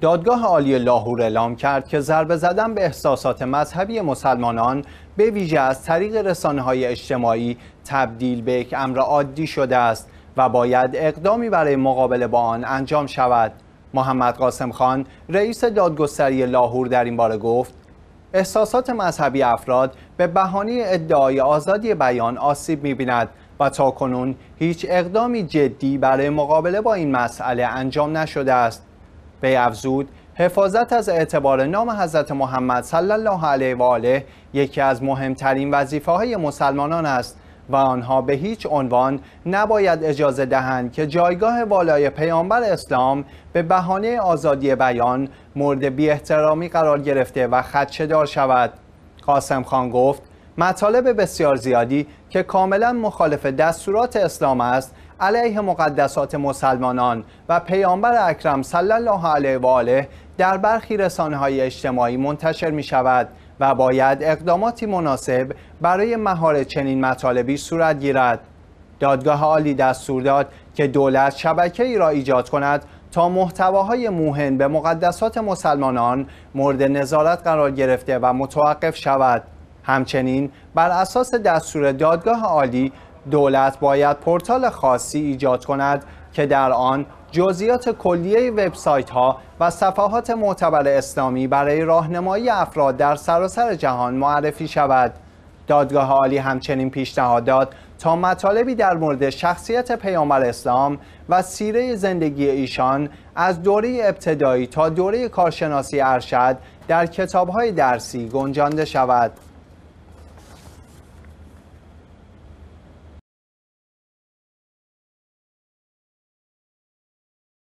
دادگاه عالی لاهور اعلام کرد که ضربه زدن به احساسات مذهبی مسلمانان به ویژه از طریق رسانه های اجتماعی تبدیل به یک امر عادی شده است و باید اقدامی برای مقابله با آن انجام شود محمد قاسم خان رئیس دادگستری لاهور در این باره گفت احساسات مذهبی افراد به بهانه ادعای آزادی بیان آسیب میبیند و تا کنون هیچ اقدامی جدی برای مقابله با این مسئله انجام نشده است به افزود حفاظت از اعتبار نام حضرت محمد صلی الله علیه و آله یکی از مهمترین وظیفه های مسلمانان است و آنها به هیچ عنوان نباید اجازه دهند که جایگاه والای پیامبر اسلام به بهانه آزادی بیان مورد بی احترامی قرار گرفته و خدشه دار شود. قاسم خان گفت مطالب بسیار زیادی که کاملا مخالف دستورات اسلام است علیه مقدسات مسلمانان و پیامبر اکرم صلی الله علیه و آله در برخی رسانه های اجتماعی منتشر می شود و باید اقداماتی مناسب برای مهار چنین مطالبی صورت گیرد. دادگاه عالی دستور داد که دولت شبکه ای را ایجاد کند تا محتواهای موهن به مقدسات مسلمانان مورد نظارت قرار گرفته و متوقف شود. همچنین بر اساس دستور دادگاه عالی دولت باید پورتال خاصی ایجاد کند که در آن جزئیات کلیه وبسایت ها و صفحات معتبر اسلامی برای راهنمایی افراد در سراسر جهان معرفی شود. دادگاه عالی همچنین پیشنهاد داد تا مطالبی در مورد شخصیت پیامبر اسلام و سیره زندگی ایشان از دوره ابتدایی تا دوره کارشناسی ارشد در کتابهای درسی گنجانده شود.